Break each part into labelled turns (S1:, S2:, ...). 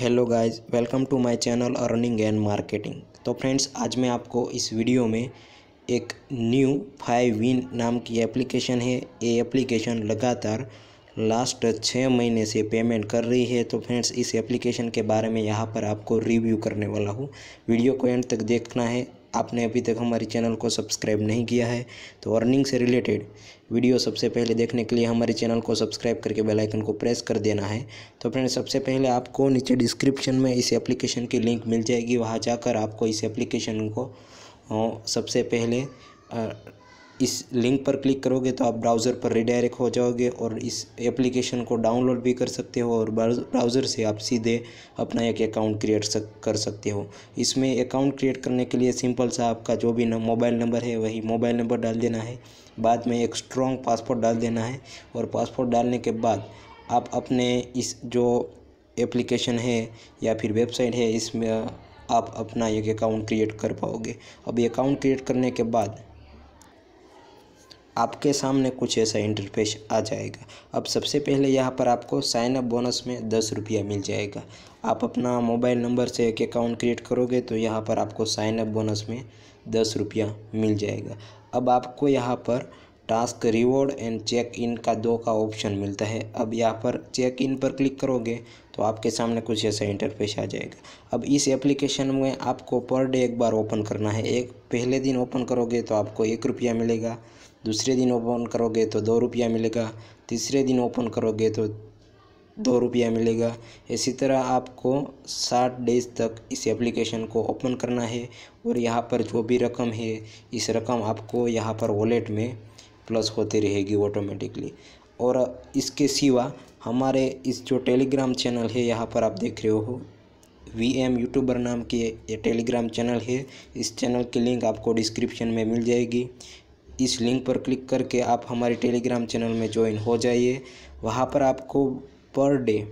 S1: hello guys welcome to my channel earning and marketing तो friends आज मैं आपको इस वीडियो में एक न्यू फाइव विन नाम की एप्लीकेशन है ये एप्लीकेशन लगातार लास्ट छः महीने से पेमेंट कर रही है तो फ्रेंड्स इस एप्लीकेशन के बारे में यहाँ पर आपको रिव्यू करने वाला हूँ वीडियो को एंड तक देखना है आपने अभी तक हमारे चैनल को सब्सक्राइब नहीं किया है तो अर्निंग से रिलेटेड वीडियो सबसे पहले देखने के लिए हमारे चैनल को सब्सक्राइब करके बेल आइकन को प्रेस कर देना है तो फ्रेंड सबसे पहले आपको नीचे डिस्क्रिप्शन में इस एप्लीकेशन की लिंक मिल जाएगी वहाँ जाकर आपको इस एप्लीकेशन को सबसे पहले इस लिंक पर क्लिक करोगे तो आप ब्राउज़र पर रिडायरेक्ट हो जाओगे और इस एप्लीकेशन को डाउनलोड भी कर सकते हो और ब्राउज़र से आप सीधे अपना एक अकाउंट क्रिएट सक, कर सकते हो इसमें अकाउंट क्रिएट करने के लिए सिंपल सा आपका जो भी मोबाइल नंबर है वही मोबाइल नंबर डाल देना है बाद में एक स्ट्रॉन्ग पासपोर्ट डाल देना है और पासपोर्ट डालने के बाद आप अपने इस जो एप्लीकेशन है या फिर वेबसाइट है इसमें आप अपना एक अकाउंट क्रिएट कर पाओगे अब अकाउंट क्रिएट करने के बाद आपके सामने कुछ ऐसा इंटरफेस आ जाएगा अब सबसे पहले यहाँ पर आपको साइन अप बोनस में दस रुपया मिल जाएगा आप अपना मोबाइल नंबर से एक अकाउंट क्रिएट करोगे तो यहाँ पर आपको साइन अप बोनस में दस रुपया मिल जाएगा अब आपको यहाँ पर task reward and check in का दो का ऑप्शन मिलता है अब यहाँ पर चेक इन पर क्लिक करोगे तो आपके सामने कुछ ऐसा इंटरफेस आ जाएगा अब इस एप्लीकेशन में आपको पर डे एक बार ओपन करना है एक पहले दिन ओपन करोगे तो आपको एक रुपया मिलेगा दूसरे दिन ओपन करोगे तो दो रुपया मिलेगा तीसरे दिन ओपन करोगे तो दो रुपया मिलेगा इसी तरह आपको साठ डेज तक इस एप्लीकेशन को ओपन करना है और यहाँ पर जो भी रकम है इस रकम आपको यहाँ पर वॉलेट में प्लस होती रहेगी ऑटोमेटिकली और इसके सिवा हमारे इस जो टेलीग्राम चैनल है यहाँ पर आप देख रहे हो वी एम यूट्यूबर नाम के ये टेलीग्राम चैनल है इस चैनल की लिंक आपको डिस्क्रिप्शन में मिल जाएगी इस लिंक पर क्लिक करके आप हमारे टेलीग्राम चैनल में ज्वाइन हो जाइए वहाँ पर आपको पर डे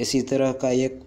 S1: इसी तरह का एक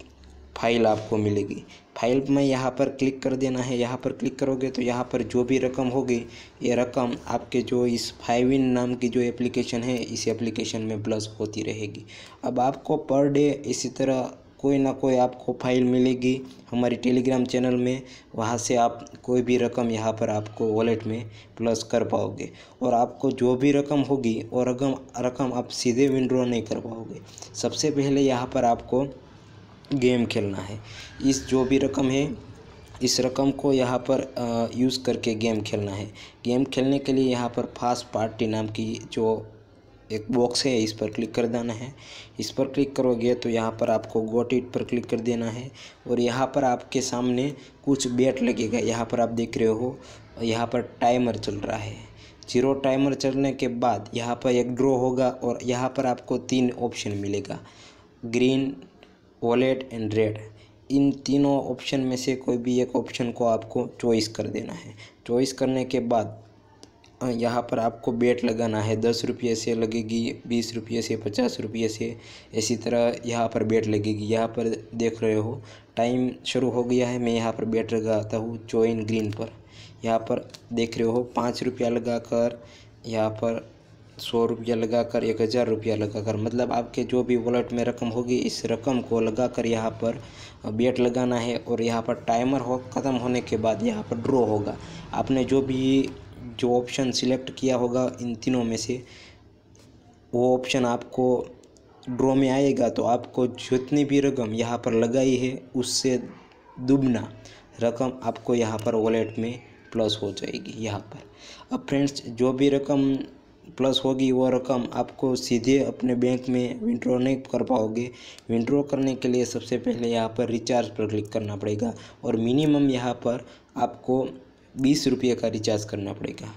S1: फाइल आपको मिलेगी फाइल में यहाँ पर क्लिक कर देना है यहाँ पर क्लिक करोगे तो यहाँ पर जो भी रकम होगी ये रकम आपके जो इस फाइव इन नाम की जो एप्लीकेशन है इस एप्लीकेशन में प्लस होती रहेगी अब आपको पर डे इसी तरह कोई ना कोई आपको फाइल मिलेगी हमारी टेलीग्राम चैनल में वहाँ से आप कोई भी रकम यहाँ पर आपको वॉलेट में प्लस कर पाओगे और आपको जो भी रकम होगी और रकम रकम आप सीधे विंड्रॉ नहीं कर पाओगे सबसे पहले यहाँ पर आपको गेम खेलना है इस जो भी रकम है इस रकम को यहाँ पर यूज़ करके गेम खेलना है गेम खेलने के लिए यहाँ पर फास्ट पार्टी नाम की जो एक बॉक्स है इस पर क्लिक कर देना है इस पर क्लिक करोगे तो यहाँ पर आपको गोट इट पर क्लिक कर देना है और यहाँ पर आपके सामने कुछ बेट लगेगा यहाँ पर आप देख रहे हो यहाँ पर टाइमर चल रहा है जीरो टाइमर चलने के बाद यहाँ पर एक ड्रॉ होगा और यहाँ पर आपको तीन ऑप्शन मिलेगा ग्रीन वॉलेट एंड रेड इन तीनों ऑप्शन में से कोई भी एक ऑप्शन को आपको चॉइस कर देना है चॉइस करने के बाद यहाँ पर आपको बेट लगाना है दस रुपये से लगेगी बीस रुपये से पचास रुपये से इसी तरह यहाँ पर बेट लगेगी यहाँ पर देख रहे हो टाइम शुरू हो गया है मैं यहाँ पर बेट लगाता हूँ चोइन ग्रीन पर यहाँ पर देख रहे हो पाँच रुपया लगा कर यहाँ पर सौ रुपया लगाकर एक हज़ार रुपया लगाकर मतलब आपके जो भी वॉलेट में रकम होगी इस रकम को लगाकर यहाँ पर बेट लगाना है और यहाँ पर टाइमर हो ख़त्म होने के बाद यहाँ पर ड्रॉ होगा आपने जो भी जो ऑप्शन सिलेक्ट किया होगा इन तीनों में से वो ऑप्शन आपको ड्रॉ में आएगा तो आपको जितनी भी रकम यहाँ पर लगाई है उससे दुबना रकम आपको यहाँ पर वॉलेट में प्लस हो जाएगी यहाँ पर अब फ्रेंड्स जो भी रकम प्लस होगी वो रकम आपको सीधे अपने बैंक में विंड्रो नहीं कर पाओगे विंड्रो करने के लिए सबसे पहले यहाँ पर रिचार्ज पर क्लिक करना पड़ेगा और मिनिमम यहाँ पर आपको बीस रुपये का रिचार्ज करना पड़ेगा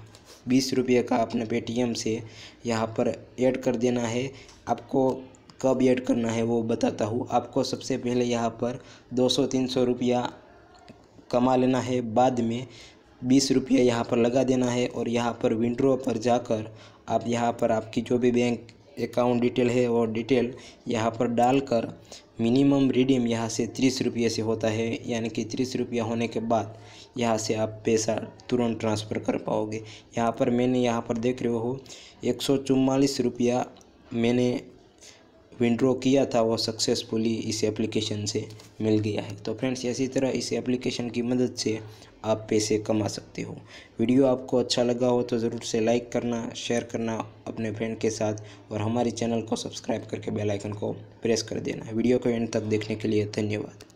S1: बीस रुपये का अपने पेटीएम से यहाँ पर ऐड कर देना है आपको कब ऐड करना है वो बताता हूँ आपको सबसे पहले यहाँ पर तीन सौ रुपया कमा लेना है बाद में बीस रुपये यहाँ पर लगा देना है और यहाँ पर विंड्रो पर जाकर आप यहाँ पर आपकी जो भी बैंक अकाउंट डिटेल है वो डिटेल यहाँ पर डालकर मिनिमम रिडीम यहाँ से तीस रुपये से होता है यानी कि तीस रुपया होने के बाद यहाँ से आप पैसा तुरंत ट्रांसफ़र कर पाओगे यहाँ पर मैंने यहाँ पर देख रहे हो एक सौ रुपया मैंने विंड्रॉ किया था वो सक्सेसफुली इस एप्लीकेशन से मिल गया है तो फ्रेंड्स इसी तरह इस एप्लीकेशन की मदद से आप पैसे कमा सकते हो वीडियो आपको अच्छा लगा हो तो ज़रूर से लाइक करना शेयर करना अपने फ्रेंड के साथ और हमारे चैनल को सब्सक्राइब करके बेल आइकन को प्रेस कर देना वीडियो को एंड तक देखने के लिए धन्यवाद